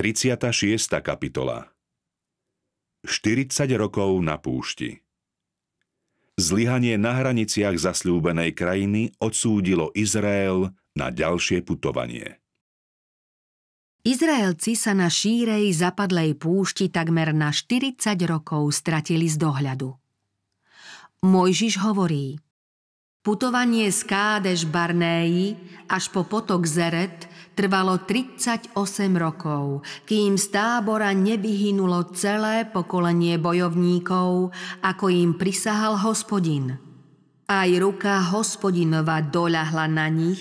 36. kapitola 40 rokov na púšti Zlyhanie na hraniciach zasľúbenej krajiny odsúdilo Izrael na ďalšie putovanie. Izraelci sa na šírej zapadlej púšti takmer na 40 rokov stratili z dohľadu. Mojžiš hovorí – Putovanie z Kádež Barnéji až po potok Zeret trvalo 38 rokov, kým z tábora nevyhynulo celé pokolenie bojovníkov, ako im prisahal hospodin – aj ruka hospodinova doľahla na nich,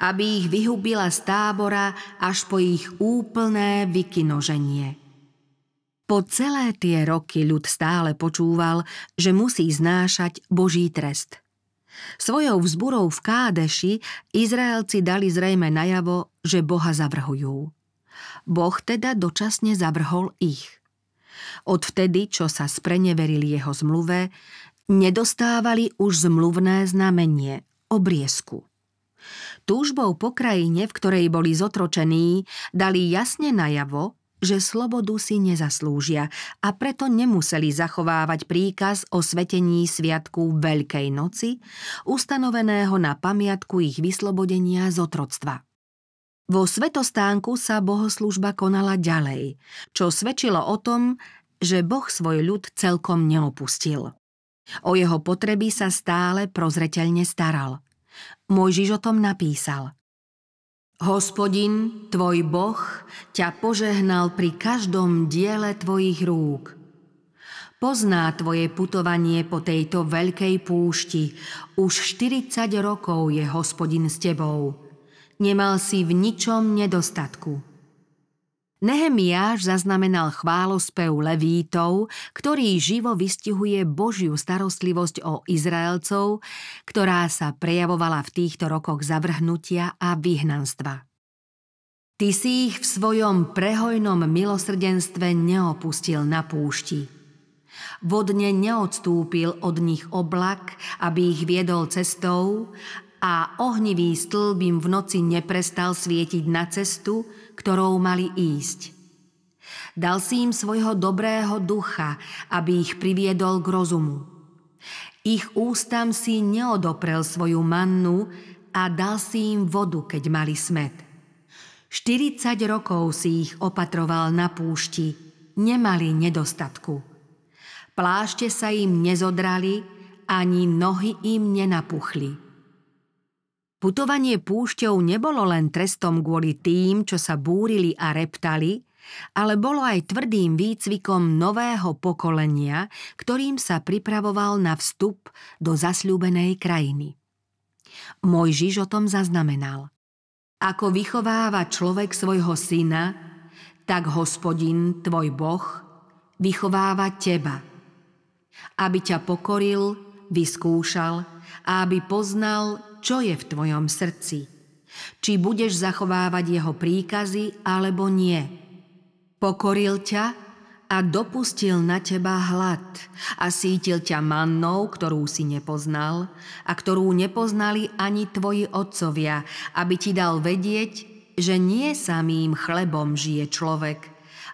aby ich vyhubila z tábora až po ich úplné vykinoženie. Po celé tie roky ľud stále počúval, že musí znášať Boží trest. Svojou vzburou v Kádeši Izraelci dali zrejme najavo, že Boha zavrhujú. Boh teda dočasne zavrhol ich. Odvtedy, čo sa spreneverili jeho zmluve, nedostávali už zmluvné znamenie, obriesku. Túžbou po krajine, v ktorej boli zotročení, dali jasne najavo, že slobodu si nezaslúžia a preto nemuseli zachovávať príkaz o svetení sviatku Veľkej noci, ustanoveného na pamiatku ich vyslobodenia z otroctva. Vo svetostánku sa bohoslužba konala ďalej, čo svedčilo o tom, že Boh svoj ľud celkom neopustil. O jeho potreby sa stále prozreteľne staral. Mojžiš o tom napísal. Hospodin, tvoj Boh, ťa požehnal pri každom diele tvojich rúk. Pozná tvoje putovanie po tejto veľkej púšti. Už 40 rokov je hospodin s tebou. Nemal si v ničom nedostatku. Nehemiáš zaznamenal chválospev levítov, ktorý živo vystihuje Božiu starostlivosť o Izraelcov, ktorá sa prejavovala v týchto rokoch zavrhnutia a vyhnanstva. Ty si ich v svojom prehojnom milosrdenstve neopustil na púšti. Vodne neodstúpil od nich oblak, aby ich viedol cestou a ohnivý stĺb im v noci neprestal svietiť na cestu, ktorou mali ísť. Dal si im svojho dobrého ducha, aby ich priviedol k rozumu. Ich ústam si neodoprel svoju mannu a dal si im vodu, keď mali smet. 40 rokov si ich opatroval na púšti, nemali nedostatku. Plášte sa im nezodrali, ani nohy im nenapuchli. Putovanie púšťou nebolo len trestom kvôli tým, čo sa búrili a reptali, ale bolo aj tvrdým výcvikom nového pokolenia, ktorým sa pripravoval na vstup do zasľúbenej krajiny. Mojžiš o tom zaznamenal. Ako vychováva človek svojho syna, tak hospodin, tvoj boh, vychováva teba, aby ťa pokoril, vyskúšal a aby poznal, čo je v tvojom srdci. Či budeš zachovávať jeho príkazy, alebo nie. Pokoril ťa a dopustil na teba hlad a sítil ťa mannou, ktorú si nepoznal a ktorú nepoznali ani tvoji otcovia, aby ti dal vedieť, že nie samým chlebom žije človek,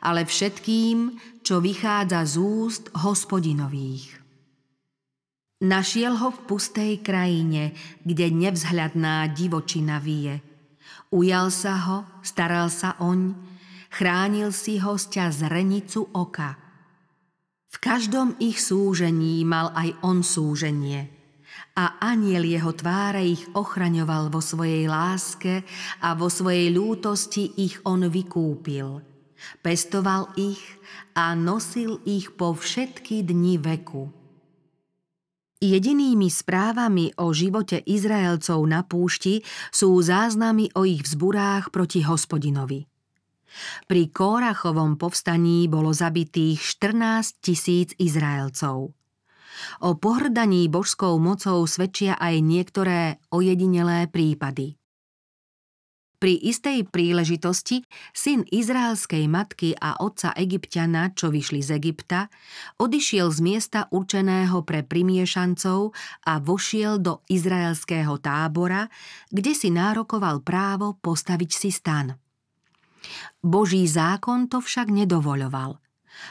ale všetkým, čo vychádza z úst hospodinových. Našiel ho v pustej krajine, kde nevzhľadná divočina vie. Ujal sa ho, staral sa oň, chránil si ho z zrenicu oka. V každom ich súžení mal aj on súženie. A aniel jeho tváre ich ochraňoval vo svojej láske a vo svojej lútosti ich on vykúpil. Pestoval ich a nosil ich po všetky dni veku Jedinými správami o živote Izraelcov na púšti sú záznamy o ich vzburách proti hospodinovi. Pri Kórachovom povstaní bolo zabitých 14 tisíc Izraelcov. O pohrdaní božskou mocou svedčia aj niektoré ojedinelé prípady – pri istej príležitosti syn izraelskej matky a otca egyptiana, čo vyšli z Egypta, odišiel z miesta určeného pre primiešancov a vošiel do izraelského tábora, kde si nárokoval právo postaviť si stan. Boží zákon to však nedovoľoval.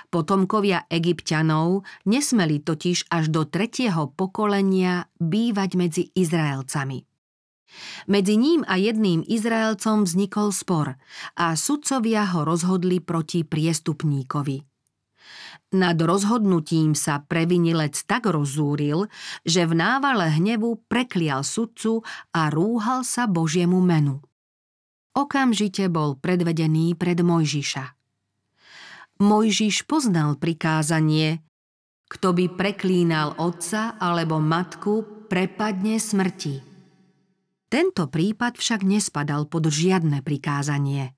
Potomkovia egyptianov nesmeli totiž až do tretieho pokolenia bývať medzi Izraelcami – medzi ním a jedným Izraelcom vznikol spor a sudcovia ho rozhodli proti priestupníkovi. Nad rozhodnutím sa previnilec tak rozúril, že v návale hnevu preklial sudcu a rúhal sa Božiemu menu. Okamžite bol predvedený pred Mojžiša. Mojžiš poznal prikázanie, kto by preklínal otca alebo matku, prepadne smrti. Tento prípad však nespadal pod žiadne prikázanie.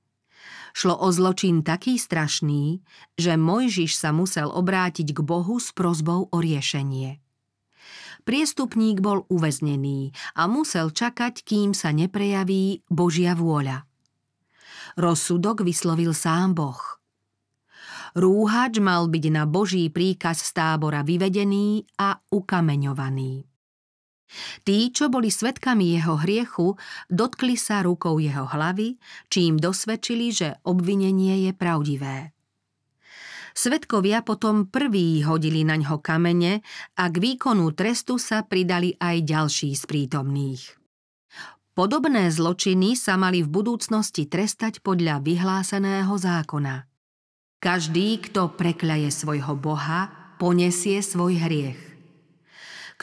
Šlo o zločin taký strašný, že Mojžiš sa musel obrátiť k Bohu s prozbou o riešenie. Priestupník bol uväznený a musel čakať, kým sa neprejaví Božia vôľa. Rozsudok vyslovil sám Boh – rúhač mal byť na Boží príkaz z tábora vyvedený a ukameňovaný. Tí, čo boli svetkami jeho hriechu, dotkli sa rukou jeho hlavy, čím dosvedčili, že obvinenie je pravdivé. Svetkovia potom prví hodili na ňo kamene a k výkonu trestu sa pridali aj ďalší z prítomných. Podobné zločiny sa mali v budúcnosti trestať podľa vyhláseného zákona. Každý, kto prekľaje svojho Boha, ponesie svoj hriech.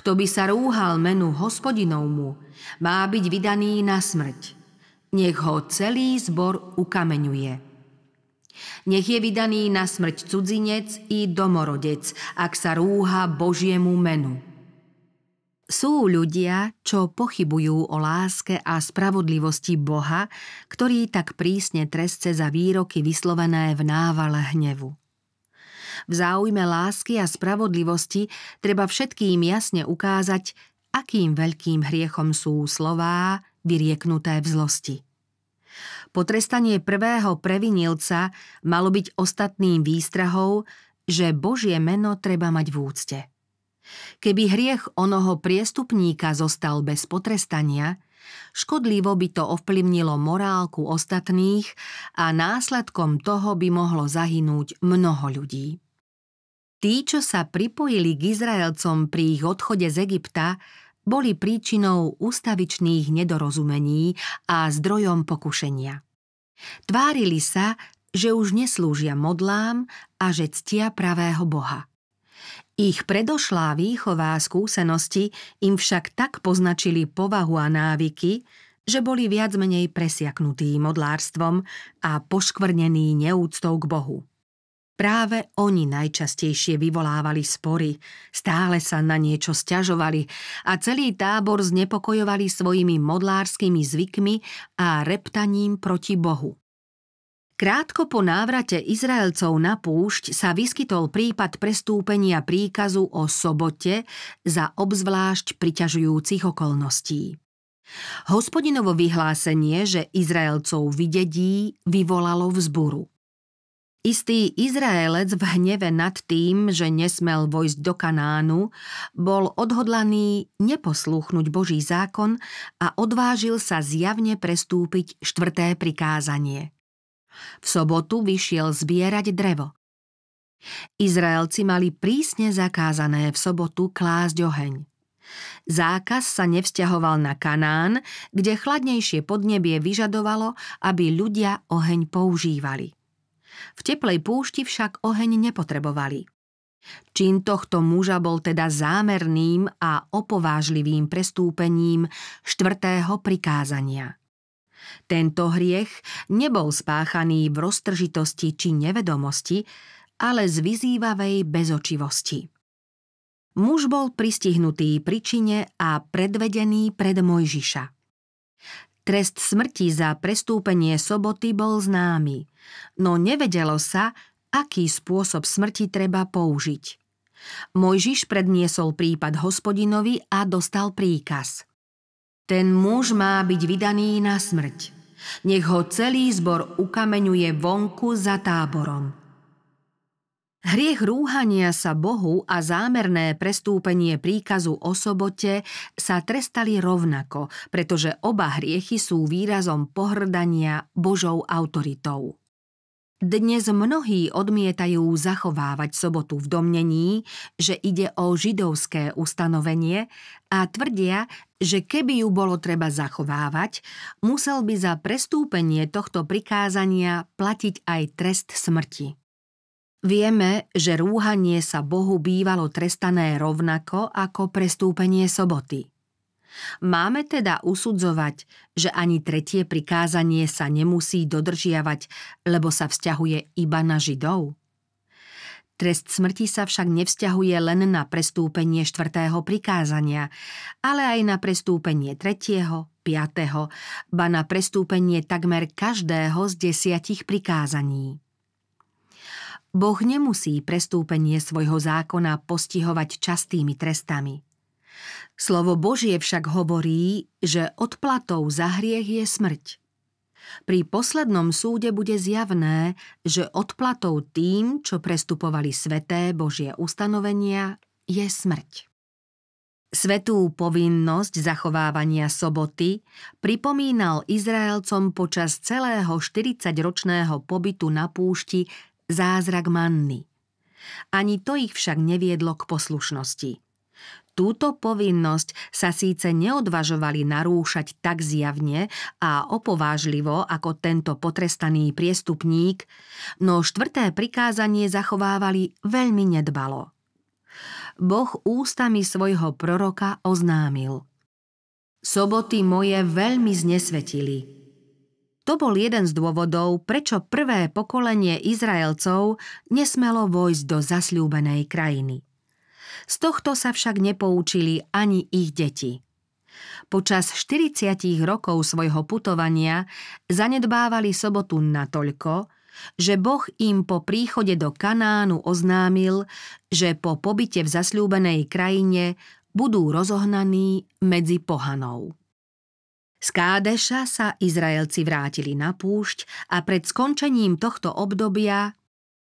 Kto by sa rúhal menu hospodinovmu, má byť vydaný na smrť. Nech ho celý zbor ukameňuje. Nech je vydaný na smrť cudzinec i domorodec, ak sa rúha Božiemu menu. Sú ľudia, čo pochybujú o láske a spravodlivosti Boha, ktorý tak prísne trestce za výroky vyslovené v návale hnevu. V záujme lásky a spravodlivosti treba všetkým jasne ukázať, akým veľkým hriechom sú slová vyrieknuté v zlosti. Potrestanie prvého previnilca malo byť ostatným výstrahou, že Božie meno treba mať v úcte. Keby hriech onoho priestupníka zostal bez potrestania, škodlivo by to ovplyvnilo morálku ostatných a následkom toho by mohlo zahynúť mnoho ľudí. Tí, čo sa pripojili k Izraelcom pri ich odchode z Egypta, boli príčinou ústavičných nedorozumení a zdrojom pokušenia. Tvárili sa, že už neslúžia modlám a že ctia pravého Boha. Ich predošlá výchová skúsenosti im však tak poznačili povahu a návyky, že boli viac menej presiaknutí modlárstvom a poškvrnení neúctou k Bohu. Práve oni najčastejšie vyvolávali spory, stále sa na niečo stiažovali a celý tábor znepokojovali svojimi modlárskymi zvykmi a reptaním proti Bohu. Krátko po návrate Izraelcov na púšť sa vyskytol prípad prestúpenia príkazu o sobote za obzvlášť priťažujúcich okolností. Hospodinovo vyhlásenie, že Izraelcov vydedí, vyvolalo vzburu. Istý Izraelec v hneve nad tým, že nesmel vojsť do Kanánu, bol odhodlaný neposlúchnuť Boží zákon a odvážil sa zjavne prestúpiť štvrté prikázanie. V sobotu vyšiel zbierať drevo. Izraelci mali prísne zakázané v sobotu klásť oheň. Zákaz sa nevzťahoval na Kanán, kde chladnejšie podnebie vyžadovalo, aby ľudia oheň používali. V teplej púšti však oheň nepotrebovali. Čin tohto muža bol teda zámerným a opovážlivým prestúpením štvrtého prikázania. Tento hriech nebol spáchaný v roztržitosti či nevedomosti, ale z vyzývavej bezočivosti. Muž bol pristihnutý pričine a predvedený pred Mojžiša. Trest smrti za prestúpenie soboty bol známy no nevedelo sa, aký spôsob smrti treba použiť. Mojžiš predniesol prípad hospodinovi a dostal príkaz. Ten muž má byť vydaný na smrť. Nech ho celý zbor ukameňuje vonku za táborom. Hriech rúhania sa Bohu a zámerné prestúpenie príkazu o sobote sa trestali rovnako, pretože oba hriechy sú výrazom pohrdania Božou autoritou. Dnes mnohí odmietajú zachovávať sobotu v domnení, že ide o židovské ustanovenie a tvrdia, že keby ju bolo treba zachovávať, musel by za prestúpenie tohto prikázania platiť aj trest smrti. Vieme, že rúhanie sa Bohu bývalo trestané rovnako ako prestúpenie soboty. Máme teda usudzovať, že ani tretie prikázanie sa nemusí dodržiavať, lebo sa vzťahuje iba na Židov? Trest smrti sa však nevzťahuje len na prestúpenie štvrtého prikázania, ale aj na prestúpenie tretieho, piatého, ba na prestúpenie takmer každého z desiatich prikázaní. Boh nemusí prestúpenie svojho zákona postihovať častými trestami – Slovo Božie však hovorí, že odplatou za hriech je smrť. Pri poslednom súde bude zjavné, že odplatou tým, čo prestupovali sveté Božie ustanovenia, je smrť. Svetú povinnosť zachovávania soboty pripomínal Izraelcom počas celého 40-ročného pobytu na púšti zázrak manny. Ani to ich však neviedlo k poslušnosti. Túto povinnosť sa síce neodvažovali narúšať tak zjavne a opovážlivo ako tento potrestaný priestupník, no štvrté prikázanie zachovávali veľmi nedbalo. Boh ústami svojho proroka oznámil. Soboty moje veľmi znesvetili. To bol jeden z dôvodov, prečo prvé pokolenie Izraelcov nesmelo vojsť do zasľúbenej krajiny. Z tohto sa však nepoučili ani ich deti. Počas 40 rokov svojho putovania zanedbávali sobotu natoľko, že Boh im po príchode do Kanánu oznámil, že po pobyte v zasľúbenej krajine budú rozohnaní medzi pohanou. Z Kádeša sa Izraelci vrátili na púšť a pred skončením tohto obdobia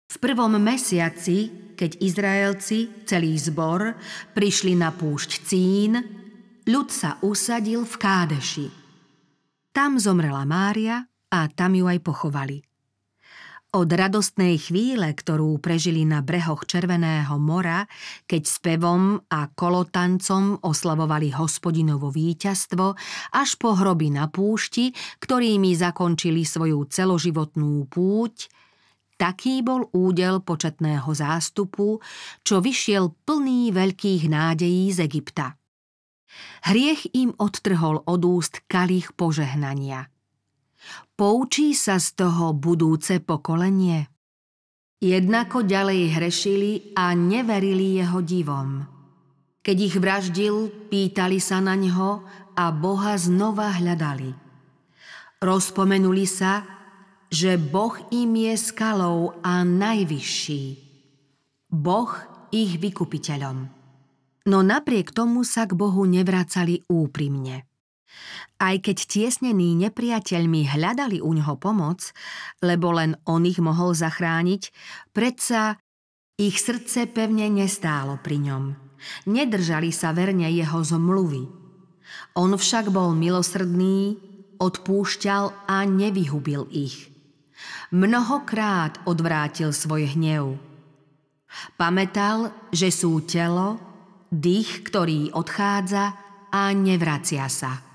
v prvom mesiaci, keď Izraelci, celý zbor, prišli na púšť Cín, ľud sa usadil v Kádeši. Tam zomrela Mária a tam ju aj pochovali. Od radostnej chvíle, ktorú prežili na brehoch Červeného mora, keď s pevom a kolotancom oslavovali hospodinovo víťazstvo, až po hroby na púšti, ktorými zakončili svoju celoživotnú púť – taký bol údel početného zástupu, čo vyšiel plný veľkých nádejí z Egypta. Hriech im odtrhol od úst kalých požehnania. Poučí sa z toho budúce pokolenie? Jednako ďalej hrešili a neverili jeho divom. Keď ich vraždil, pýtali sa na ňo a Boha znova hľadali. Rozpomenuli sa, že Boh im je skalou a najvyšší, Boh ich vykupiteľom. No napriek tomu sa k Bohu nevracali úprimne. Aj keď tiesnení nepriateľmi hľadali u ňoho pomoc, lebo len on ich mohol zachrániť, predsa ich srdce pevne nestálo pri ňom. Nedržali sa verne jeho zmluvy. On však bol milosrdný, odpúšťal a nevyhubil ich. Mnohokrát odvrátil svoj hnev. Pamätal, že sú telo, dých, ktorý odchádza a nevracia sa.